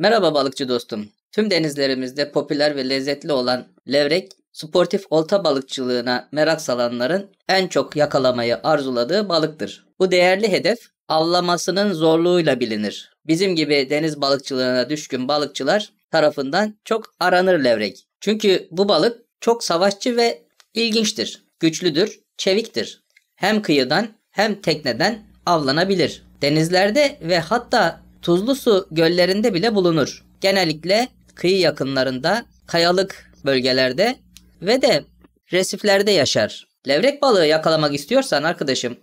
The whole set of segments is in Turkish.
Merhaba balıkçı dostum. Tüm denizlerimizde popüler ve lezzetli olan levrek, sportif olta balıkçılığına merak salanların en çok yakalamayı arzuladığı balıktır. Bu değerli hedef avlamasının zorluğuyla bilinir. Bizim gibi deniz balıkçılığına düşkün balıkçılar tarafından çok aranır levrek. Çünkü bu balık çok savaşçı ve ilginçtir, güçlüdür, çeviktir. Hem kıyıdan hem tekneden avlanabilir. Denizlerde ve hatta tuzlu su göllerinde bile bulunur. Genellikle kıyı yakınlarında, kayalık bölgelerde ve de resiflerde yaşar. Levrek balığı yakalamak istiyorsan arkadaşım,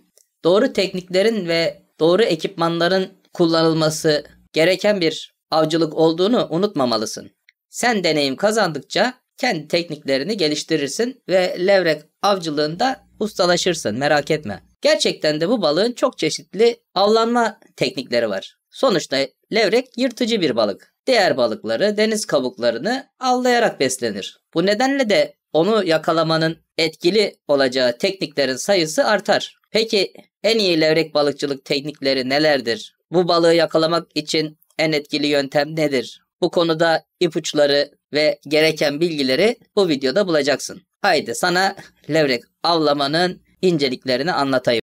doğru tekniklerin ve doğru ekipmanların kullanılması gereken bir avcılık olduğunu unutmamalısın. Sen deneyim kazandıkça kendi tekniklerini geliştirirsin ve levrek avcılığında ustalaşırsın merak etme. Gerçekten de bu balığın çok çeşitli avlanma teknikleri var. Sonuçta levrek yırtıcı bir balık. Diğer balıkları deniz kabuklarını avlayarak beslenir. Bu nedenle de onu yakalamanın etkili olacağı tekniklerin sayısı artar. Peki en iyi levrek balıkçılık teknikleri nelerdir? Bu balığı yakalamak için en etkili yöntem nedir? Bu konuda ipuçları ve gereken bilgileri bu videoda bulacaksın. Haydi sana levrek avlamanın inceliklerini anlatayım.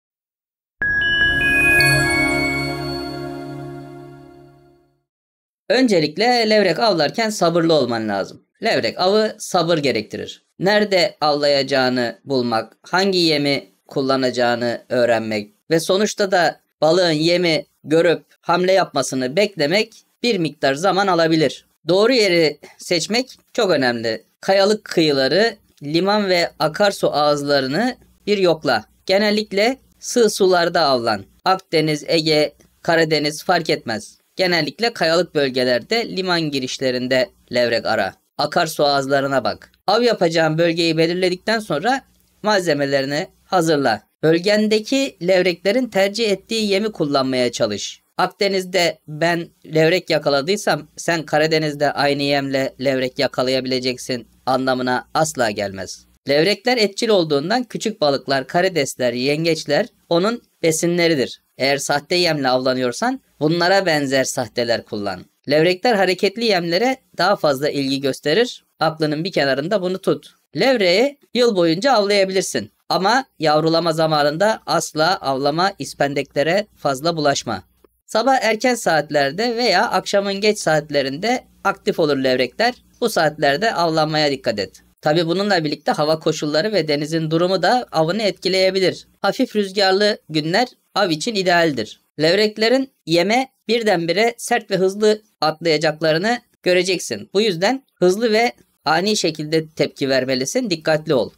Öncelikle levrek avlarken sabırlı olman lazım. Levrek avı sabır gerektirir. Nerede avlayacağını bulmak, hangi yemi kullanacağını öğrenmek ve sonuçta da balığın yemi görüp hamle yapmasını beklemek bir miktar zaman alabilir. Doğru yeri seçmek çok önemli. Kayalık kıyıları liman ve akarsu ağızlarını bir yokla. Genellikle sığ sularda avlan. Akdeniz, Ege, Karadeniz fark etmez. Genellikle kayalık bölgelerde liman girişlerinde levrek ara. Akarsu ağızlarına bak. Av yapacağın bölgeyi belirledikten sonra malzemelerini hazırla. Bölgendeki levreklerin tercih ettiği yemi kullanmaya çalış. Akdeniz'de ben levrek yakaladıysam sen Karadeniz'de aynı yemle levrek yakalayabileceksin anlamına asla gelmez. Levrekler etçil olduğundan küçük balıklar, karidesler, yengeçler onun besinleridir. Eğer sahte yemle avlanıyorsan bunlara benzer sahteler kullan. Levrekler hareketli yemlere daha fazla ilgi gösterir. Aklının bir kenarında bunu tut. Levreyi yıl boyunca avlayabilirsin. Ama yavrulama zamanında asla avlama ispendeklere fazla bulaşma. Sabah erken saatlerde veya akşamın geç saatlerinde aktif olur levrekler. Bu saatlerde avlanmaya dikkat et. Tabi bununla birlikte hava koşulları ve denizin durumu da avını etkileyebilir. Hafif rüzgarlı günler av için idealdir. Levreklerin yeme birdenbire sert ve hızlı atlayacaklarını göreceksin. Bu yüzden hızlı ve ani şekilde tepki vermelisin. Dikkatli ol.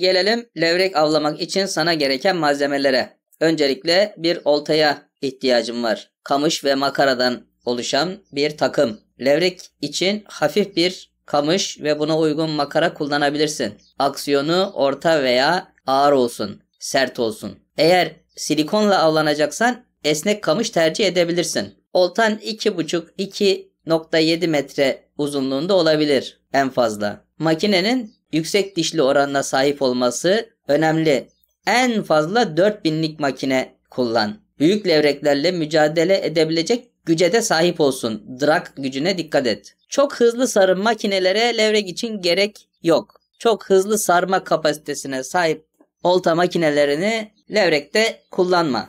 Gelelim levrek avlamak için sana gereken malzemelere. Öncelikle bir oltaya ihtiyacım var. Kamış ve makaradan oluşan bir takım. Levrek için hafif bir kamış ve buna uygun makara kullanabilirsin. Aksiyonu orta veya ağır olsun, sert olsun. Eğer silikonla avlanacaksan esnek kamış tercih edebilirsin. Oltan 2,5-2,7 metre uzunluğunda olabilir en fazla. Makinenin yüksek dişli oranına sahip olması önemli. En fazla 4000'lik makine kullan. Büyük levreklerle mücadele edebilecek güce de sahip olsun. Drak gücüne dikkat et. Çok hızlı sarım makinelere levrek için gerek yok. Çok hızlı sarma kapasitesine sahip olta makinelerini levrekte kullanma.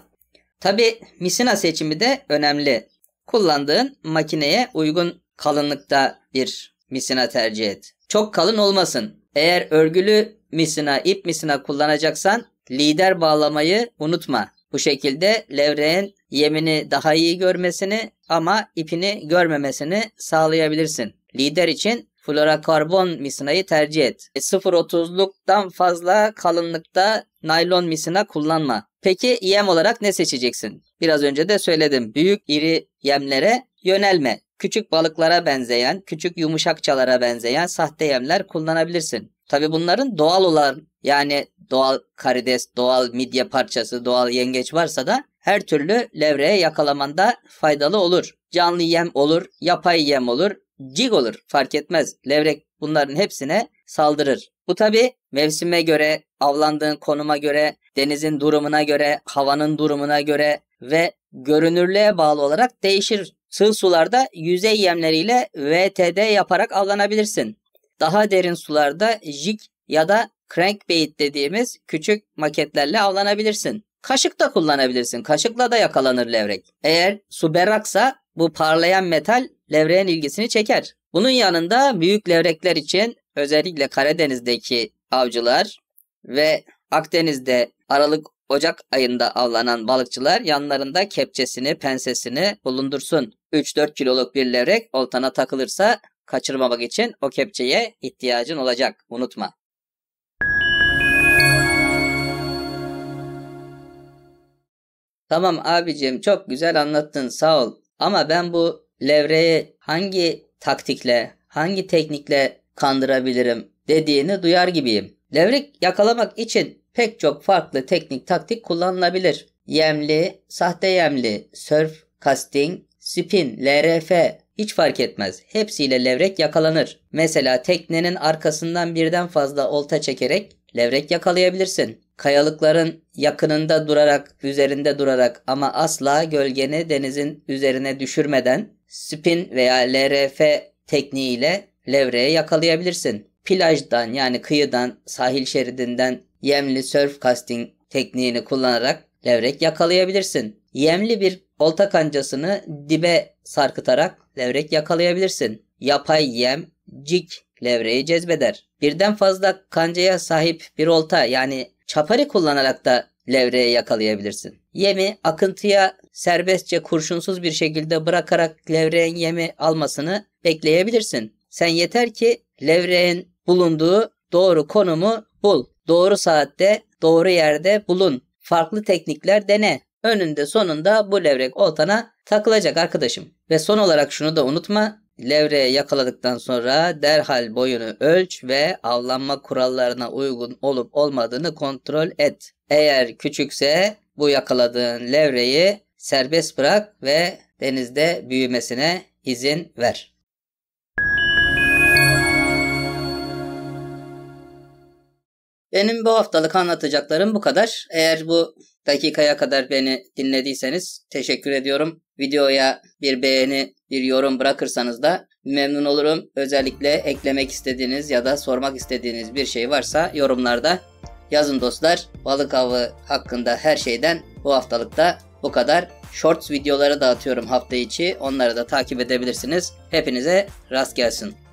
Tabi misina seçimi de önemli. Kullandığın makineye uygun kalınlıkta bir misina tercih et. Çok kalın olmasın. Eğer örgülü misina, ip misina kullanacaksan lider bağlamayı unutma. Bu şekilde levreğin yemini daha iyi görmesini ama ipini görmemesini sağlayabilirsin. Lider için fluorokarbon misinayı tercih et. 0.30'luktan e, fazla kalınlıkta naylon misina kullanma. Peki yem olarak ne seçeceksin? Biraz önce de söyledim. Büyük iri yemlere yönelme. Küçük balıklara benzeyen, küçük yumuşakçalara benzeyen sahte yemler kullanabilirsin. Tabi bunların doğal olan yani doğal karides, doğal midye parçası, doğal yengeç varsa da her türlü levreye yakalamanda faydalı olur. Canlı yem olur, yapay yem olur, cig olur fark etmez. Levrek bunların hepsine saldırır. Bu tabi mevsime göre, avlandığın konuma göre, denizin durumuna göre, havanın durumuna göre ve görünürlüğe bağlı olarak değişir. Sığ sularda yüzey yemleriyle VTD yaparak avlanabilirsin. Daha derin sularda jig ya da crankbait dediğimiz küçük maketlerle avlanabilirsin. Kaşık da kullanabilirsin. Kaşıkla da yakalanır levrek. Eğer su berraksa bu parlayan metal levreğin ilgisini çeker. Bunun yanında büyük levrekler için özellikle Karadeniz'deki avcılar ve Akdeniz'de Aralık Ocak ayında avlanan balıkçılar yanlarında kepçesini, pensesini bulundursun. 3-4 kiloluk bir levrek oltana takılırsa kaçırmamak için o kepçeye ihtiyacın olacak. Unutma. Tamam abicim çok güzel anlattın sağ ol. Ama ben bu levreyi hangi taktikle, hangi teknikle kandırabilirim dediğini duyar gibiyim. Levrek yakalamak için pek çok farklı teknik taktik kullanılabilir. Yemli, sahte yemli, surf, casting, spin, LRF hiç fark etmez. Hepsiyle levrek yakalanır. Mesela teknenin arkasından birden fazla olta çekerek Levrek yakalayabilirsin. Kayalıkların yakınında durarak, üzerinde durarak ama asla gölgeni denizin üzerine düşürmeden spin veya LRF tekniğiyle levreğe yakalayabilirsin. Plajdan yani kıyıdan, sahil şeridinden yemli surf casting tekniğini kullanarak levrek yakalayabilirsin. Yemli bir olta kancasını dibe sarkıtarak levrek yakalayabilirsin. Yapay yem, jig levreyi cezbeder. Birden fazla kancaya sahip bir olta yani çaparı kullanarak da levreye yakalayabilirsin. Yemi akıntıya serbestçe kurşunsuz bir şekilde bırakarak levreğin yemi almasını bekleyebilirsin. Sen yeter ki levreğin bulunduğu doğru konumu bul. Doğru saatte, doğru yerde bulun. Farklı teknikler dene. Önünde sonunda bu levrek oltana takılacak arkadaşım. Ve son olarak şunu da unutma levreye yakaladıktan sonra derhal boyunu ölç ve avlanma kurallarına uygun olup olmadığını kontrol et. Eğer küçükse bu yakaladığın levreyi serbest bırak ve denizde büyümesine izin ver. Benim bu haftalık anlatacaklarım bu kadar. Eğer bu dakikaya kadar beni dinlediyseniz teşekkür ediyorum. Videoya bir beğeni, bir yorum bırakırsanız da memnun olurum. Özellikle eklemek istediğiniz ya da sormak istediğiniz bir şey varsa yorumlarda yazın dostlar. Balık avı hakkında her şeyden bu haftalıkta bu kadar. Shorts videoları da atıyorum hafta içi. Onları da takip edebilirsiniz. Hepinize rast gelsin.